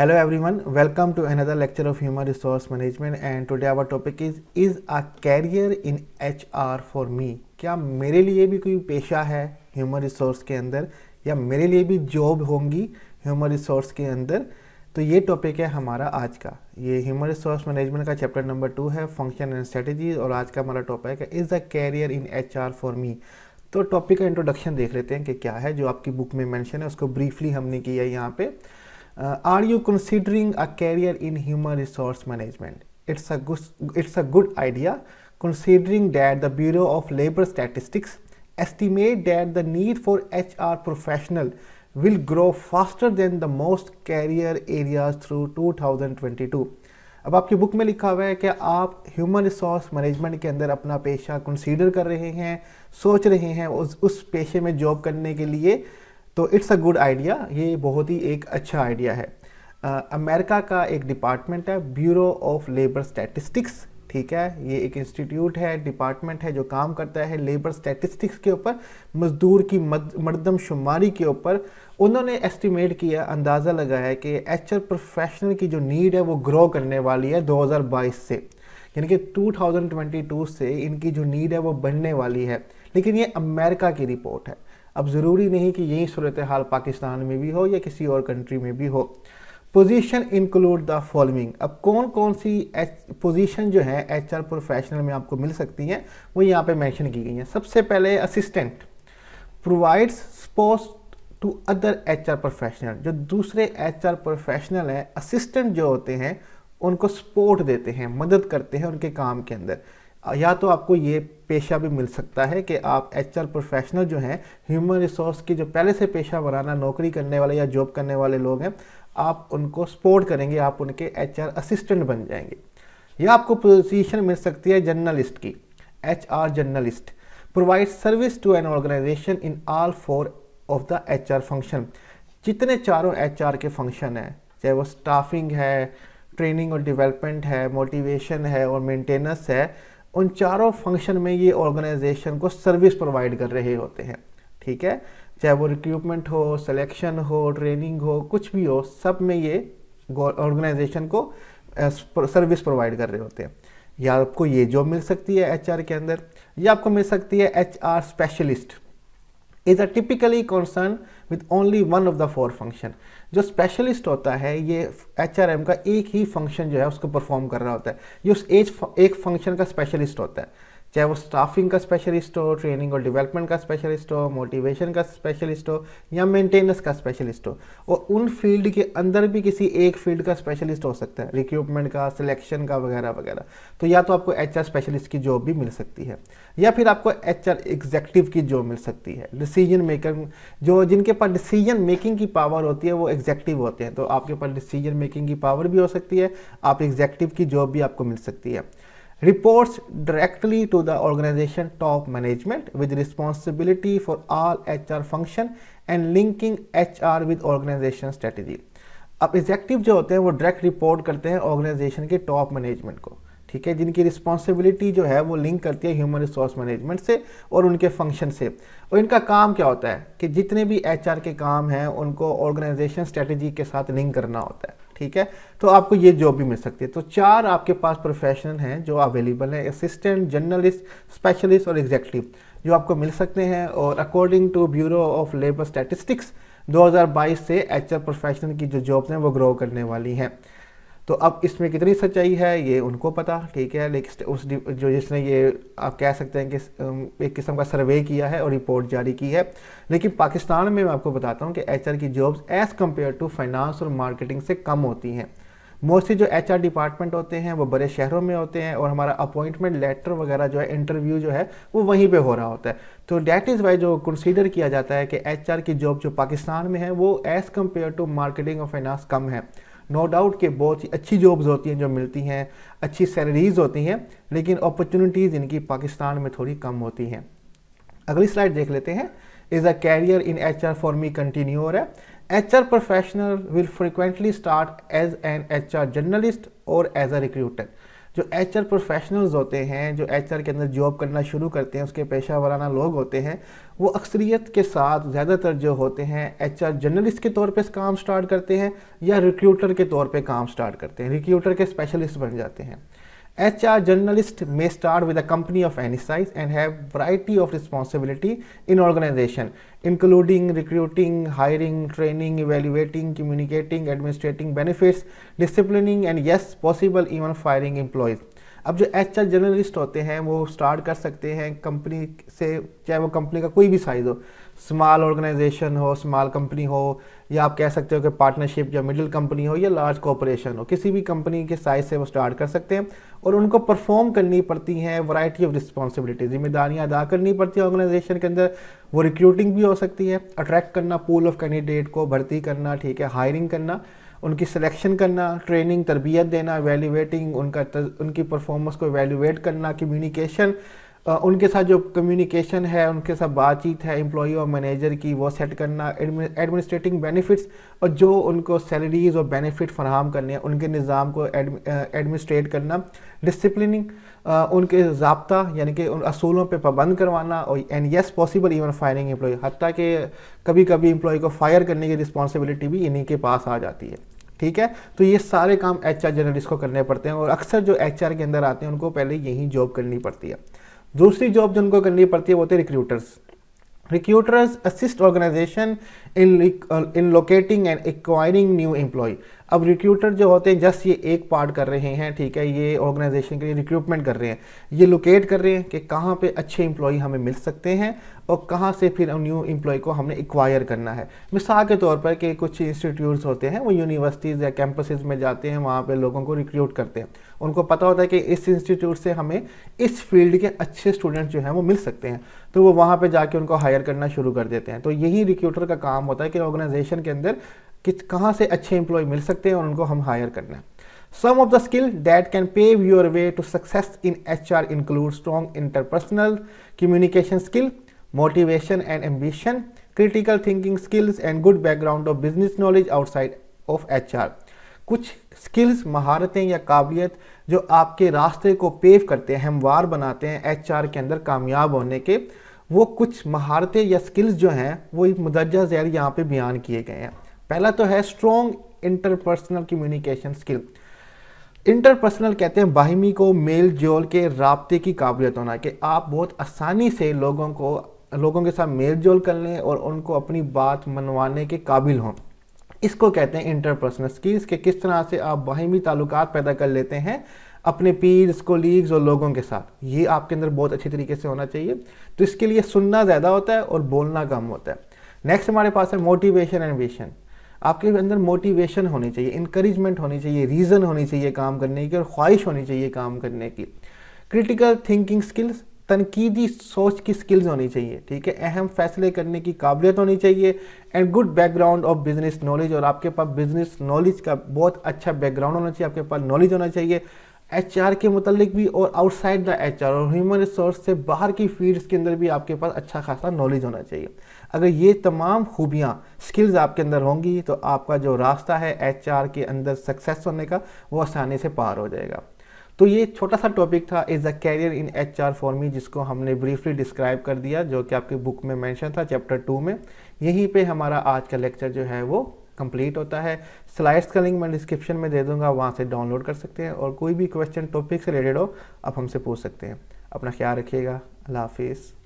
hello welcome to another lecture of human resource management and and our topic is is a career in H R for me क्या मेरे लिए भी कोई पेशा है human resource के अंदर या मेरे लिए भी जॉब होंगी ह्यूमन रिसोर्स के अंदर तो ये टॉपिक है हमारा आज का ये ह्यूमन रिसोर्स मैनेजमेंट का चैप्टर नंबर टू है फंक्शन एंड स्ट्रेटेजी और आज का हमारा टॉपिक है is a career in H R for me तो टॉपिक का इंट्रोडक्शन देख लेते हैं कि क्या है जो आपकी बुक में मैंशन है उसको ब्रीफली हमने किया यहाँ पर uh, are you considering a career in human resource management it's a good it's a good idea considering that the bureau of labor statistics estimate that the need for hr professional will grow faster than the most career areas through 2022 अब आपकी book में लिखा हुआ है कि आप human resource management के अंदर अपना पेशा कंसीडर कर रहे हैं सोच रहे हैं उस उस पेशे में जॉब करने के लिए तो इट्स अ गुड आइडिया ये बहुत ही एक अच्छा आइडिया है अमेरिका का एक डिपार्टमेंट है ब्यूरो ऑफ लेबर स्टैटिस्टिक्स ठीक है ये एक इंस्टीट्यूट है डिपार्टमेंट है जो काम करता है लेबर स्टैटिस्टिक्स के ऊपर मज़दूर की मरदमशुमारी के ऊपर उन्होंने एस्टिमेट किया अंदाज़ा लगाया कि एच प्रोफेशनल की जो नीड है वो ग्रो करने वाली है 2022 से यानी कि 2022 से इनकी जो नीड है वो बढ़ने वाली है लेकिन ये अमेरिका की रिपोर्ट है अब ज़रूरी नहीं कि यही सूरत हाल पाकिस्तान में भी हो या किसी और कंट्री में भी हो पोजीशन इंक्लूड द फॉलोइंग अब कौन कौन सी पोजीशन जो है एचआर प्रोफेशनल में आपको मिल सकती हैं वो यहाँ पे मेंशन की गई हैं सबसे पहले assistant provides sports to other HR professional जो दूसरे एचआर प्रोफेशनल हैं असिस्टेंट जो होते हैं उनको सपोर्ट देते हैं मदद करते हैं उनके काम के अंदर या तो आपको ये पेशा भी मिल सकता है कि आप एच आर प्रोफेशनल जो हैं ह्यूमन रिसोर्स की जो पहले से पेशा बनाना नौकरी करने वाले या जॉब करने वाले लोग हैं आप उनको सपोर्ट करेंगे आप उनके एच आर असिस्टेंट बन जाएंगे या आपको पोजीशन मिल सकती है जर्नलिस्ट की H R generalist provide service to an organization in all four of the H R function जितने चारों एच आर के फंक्शन हैं चाहे वो स्टाफिंग है ट्रेनिंग और डेवलपमेंट है मोटिवेशन है और मेंटेनेंस है उन चारों फंक्शन में ये ऑर्गेनाइजेशन को सर्विस प्रोवाइड कर रहे होते हैं ठीक है चाहे वो रिक्रूटमेंट हो सिलेक्शन हो ट्रेनिंग हो कुछ भी हो सब में ये ऑर्गेनाइजेशन को सर्विस प्रोवाइड कर रहे होते हैं या आपको ये जॉब मिल सकती है एच के अंदर या आपको मिल सकती है H specialist is a typically concern with only one of the four function जो स्पेशलिस्ट होता है ये एच का एक ही फंक्शन जो है उसको परफॉर्म कर रहा होता है ये उस एज एक फंक्शन का स्पेशलिस्ट होता है चाहे वो स्टाफिंग का स्पेशलिस्ट हो ट्रेनिंग और डेवलपमेंट का स्पेशलिस्ट हो मोटिवेशन का स्पेशलिस्ट हो या मेंटेनेंस का स्पेशलिस्ट हो और उन फील्ड के अंदर भी किसी एक फील्ड का स्पेशलिस्ट हो सकता है रिक्रूटमेंट का सिलेक्शन का वगैरह वगैरह तो या तो आपको एच स्पेशलिस्ट की जॉब भी मिल सकती है या फिर आपको एच आर की जॉब मिल सकती है डिसीजन मेकर जो जिनके पास डिसीजन मेकिंग की पावर होती है वो एग्जेक्टिव होते हैं तो आपके पास डिसीजन मेकिंग की पावर भी हो सकती है आप एग्जैक्टिव की जॉब भी आपको मिल सकती है reports directly to the organization top management with responsibility for all HR function and linking HR with organization strategy. अब एग्जेक्टिव जो होते हैं वो डायरेक्ट रिपोर्ट करते हैं ऑर्गेनाइजेशन के टॉप मैनेजमेंट को ठीक है जिनकी रिस्पॉन्सिबिलिटी जो है वो लिंक करती है ह्यूमन रिसोर्स मैनेजमेंट से और उनके फंक्शन से और इनका काम क्या होता है कि जितने भी एचआर के काम हैं उनको ऑर्गेनाइजेशन स्ट्रेटजी के साथ लिंक करना होता है ठीक है तो आपको ये जॉब भी मिल सकती है तो चार आपके पास प्रोफेशन हैं जो अवेलेबल हैं असिस्टेंट जर्नलिस्ट स्पेशलिस्ट और एग्जेक्टिव जो आपको मिल सकते हैं और according to bureau of labour statistics 2022 से एच प्रोफेशनल की जो जॉब्स हैं वो ग्रो करने वाली हैं तो अब इसमें कितनी सच्चाई है ये उनको पता ठीक है लेकिन उस जो जिसने ये आप कह सकते हैं कि एक किस्म का सर्वे किया है और रिपोर्ट जारी की है लेकिन पाकिस्तान में मैं आपको बताता हूँ कि एच की jobs as compare to finance और मार्केटिंग से कम होती हैं मोस्टली जो एच डिपार्टमेंट होते हैं वो बड़े शहरों में होते हैं और हमारा अपॉइंटमेंट लेटर वगैरह जो है इंटरव्यू जो है वो वहीं पे हो रहा होता है तो डैट इज़ वाई जो कंसीडर किया जाता है कि एच की जॉब जो पाकिस्तान में है वो एज़ कम्पेयर टू मार्केटिंग और फाइनेंस कम है नो डाउट कि बहुत ही अच्छी जॉब्स होती हैं जो मिलती हैं अच्छी सैलरीज होती हैं लेकिन अपॉर्चुनिटीज़ इनकी पाकिस्तान में थोड़ी कम होती हैं अगली स्लाइड देख लेते हैं is a career in H R for me कंटिन्यूर है H R professional will frequently start as an H R generalist और एज अ रिक्रूटर जो एच आर प्रोफेशनल्स होते हैं जो एच आर के अंदर जॉब करना शुरू करते हैं उसके पेशा वराना लोग होते हैं वो अक्सरियत के साथ ज़्यादातर जो होते हैं एच आर जर्नलिस्ट के तौर पर काम स्टार्ट करते हैं या रिक्रूटर के तौर पर काम स्टार्ट करते हैं रिक्रूटर के स्पेशलिस्ट बन जाते हैं H R generalist may start with company of any size and have variety of responsibility in organization including recruiting hiring training evaluating communicating administrating benefits disciplining and yes possible even firing employees अब जो H R journalist होते हैं वो start कर सकते हैं company से चाहे वो कंपनी का कोई भी साइज हो स्मॉल ऑर्गेनाइजेशन हो स्मॉल कंपनी हो या आप कह सकते हो कि पार्टनरशिप या मिडिल कंपनी हो या लार्ज कॉरपोरेशन हो किसी भी कंपनी के साइज से वो स्टार्ट कर सकते हैं और उनको परफॉर्म करनी पड़ती हैं वैरायटी ऑफ रिस्पॉन्सिबिलिटी जिम्मेदारियाँ अदा करनी पड़ती हैं ऑर्गेनाइजेशन के अंदर वो रिक्रूटिंग भी हो सकती है अट्रैक्ट करना पूल ऑफ कैंडिडेट को भर्ती करना ठीक है हायरिंग करना उनकी सिलेक्शन करना ट्रेनिंग तरबियत देना वैल्यूएटिंग उनका तर, उनकी परफॉर्मेंस को वैल्यूएट करना कम्युनिकेशन उनके साथ जो कम्युनिकेशन है उनके साथ बातचीत है एम्प्लॉय और मैनेजर की वो सेट करना एडमिनिस्ट्रेटिंग बेनिफिट्स और जो उनको सैलरीज और बेनिफिट फराहम करने हैं उनके निज़ाम को एडमिनिस्ट्रेट करना डिसिप्लिनिंग उनके जबता यानी कि उन असूलों पर पाबंद करवाना और and yes possible even firing employ हती कि कभी कभी एम्प्लॉय को फायर करने की रिस्पॉन्सिबिलिटी भी इन्हीं के पास आ जाती है ठीक है तो ये सारे काम एच आर जर्नलिस्ट को करने पड़ते हैं और अक्सर जो एच आर के अंदर आते हैं उनको पहले यही जॉब करनी पड़ती है दूसरी जॉब जो उनको करनी पड़ती है वो होते हैं recruiters recruiters assist organization in in locating and acquiring new employ अब रिक्रूटर जो होते हैं जस्ट ये एक पार्ट कर रहे हैं ठीक है ये ऑर्गेनाइजेशन के लिए रिक्रूटमेंट कर रहे हैं ये लोकेट कर रहे हैं कि कहाँ पे अच्छे एम्प्लॉय हमें मिल सकते हैं और कहाँ से फिर न्यू एम्प्लॉय को हमने एक्वायर करना है मिसाल के तौर पर कि कुछ इंस्टीट्यूट्स होते हैं वो यूनिवर्सिटीज़ या कैंपसेज में जाते हैं वहाँ पर लोगों को रिक्रूट करते हैं उनको पता होता है कि इस इंस्टीट्यूट से हमें इस फील्ड के अच्छे स्टूडेंट जो हैं वो मिल सकते हैं तो वो वहाँ पर जाके उनको हायर करना शुरू कर देते हैं तो यही रिक्रूटर का काम होता है कि ऑर्गेनाइजेशन के अंदर कि कहाँ से अच्छे एम्प्लॉय मिल सकते हैं और उनको हम हायर करना है some of the skill that can pave your way to success in H R include strong interpersonal communication skill motivation and ambition critical thinking skills and good background of business knowledge outside of H R कुछ skills महारतें या काबिलियत जो आपके रास्ते को pave करते हैं हमवार बनाते हैं एच आर के अंदर कामयाब होने के वो कुछ महारतें या स्किल्स जो हैं वो मुदरजा जैर यहाँ पर बयान किए गए हैं पहला तो है strong interpersonal communication skill interpersonal कहते हैं बाहिमी को मेल जोल के रबते की काबिलियत होना कि आप बहुत आसानी से लोगों को लोगों के साथ मेल जोल कर लें और उनको अपनी बात मनवाने के काबिल हों इसको कहते हैं इंटरपर्सनल स्किल्स के किस तरह से आप बाहिमी ताल्लुक पैदा कर लेते हैं अपने पीर्स कोलीग्स और लोगों के साथ ये आपके अंदर बहुत अच्छे तरीके से होना चाहिए तो इसके लिए सुनना ज़्यादा होता है और बोलना कम होता है नेक्स्ट हमारे पास है मोटिवेशन एंड विशन आपके अंदर मोटिवेशन होनी चाहिए इंकरेजमेंट होनी चाहिए रीज़न होनी चाहिए काम करने की और ख्वाहिश होनी चाहिए काम करने की क्रिटिकल थिंकिंग स्किल्स तनकीदी सोच की स्किल्स होनी चाहिए ठीक है अहम फैसले करने की काबिलियत होनी चाहिए and good background of business knowledge और आपके पास बिजनेस नॉलेज का बहुत अच्छा बैकग्राउंड होना चाहिए आपके पास नॉलेज होना चाहिए एच के मतलब भी और आउटसाइड द एच आर और ह्यूमन रिसोर्स से बाहर की फील्ड्स के अंदर भी आपके पास अच्छा खासा नॉलेज होना चाहिए अगर ये तमाम खूबियाँ स्किल्स आपके अंदर होंगी तो आपका जो रास्ता है एच के अंदर सक्सेस होने का वो आसानी से पार हो जाएगा तो ये छोटा सा टॉपिक था is a career in H R for me जिसको हमने ब्रीफली डिस्क्राइब कर दिया जो कि आपकी बुक में मैंशन था चैप्टर टू में यहीं पर हमारा आज का लेक्चर जो है वो कंप्लीट होता है स्लाइड्स का लिंक मैं डिस्क्रिप्शन में दे दूंगा वहाँ से डाउनलोड कर सकते हैं और कोई भी क्वेश्चन टॉपिक से रिलेटेड हो आप हमसे पूछ सकते हैं अपना ख्याल रखिएगा अल्लाह हाफिज़